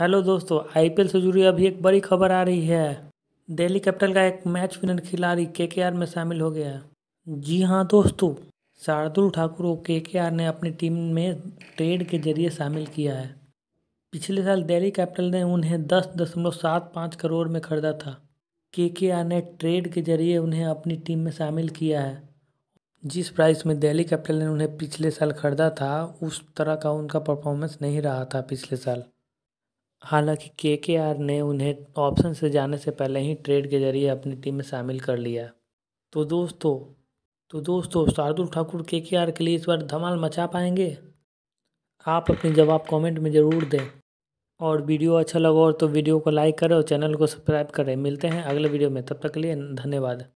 hello दोस्तों IPL से जुड़ी अभी एक बड़ी खबर आ रही है दिल्ली कैपिटल का एक मैच विनर खिलाड़ी केकेआर में शामिल हो गया जी हाँ दोस्तों शार्दुल ठाकुर को केकेआर ने अपनी टीम में ट्रेड के जरिए शामिल किया है पिछले साल दिल्ली कैपिटल ने उन्हें दस दशमलव सात पाँच करोड़ में खरीदा था केकेआर ने ट्रेड के जरिए उन्हें अपनी टीम में शामिल किया है जिस प्राइस में दिल्ली कैपिटल ने उन्हें पिछले साल खरीदा था उस तरह का उनका परफॉर्मेंस नहीं रहा था पिछले साल हालांकि आर ने उन्हें ऑप्शन से जाने से पहले ही ट्रेड के जरिए अपनी टीम में शामिल कर लिया तो दोस्तों तो दोस्तों शार्दुल ठाकुर के के आर के लिए इस बार धमाल मचा पाएंगे आप अपने जवाब कमेंट में ज़रूर दें और वीडियो अच्छा लगा और तो वीडियो को लाइक करें और चैनल को सब्सक्राइब करें मिलते हैं अगले वीडियो में तब तक के लिए धन्यवाद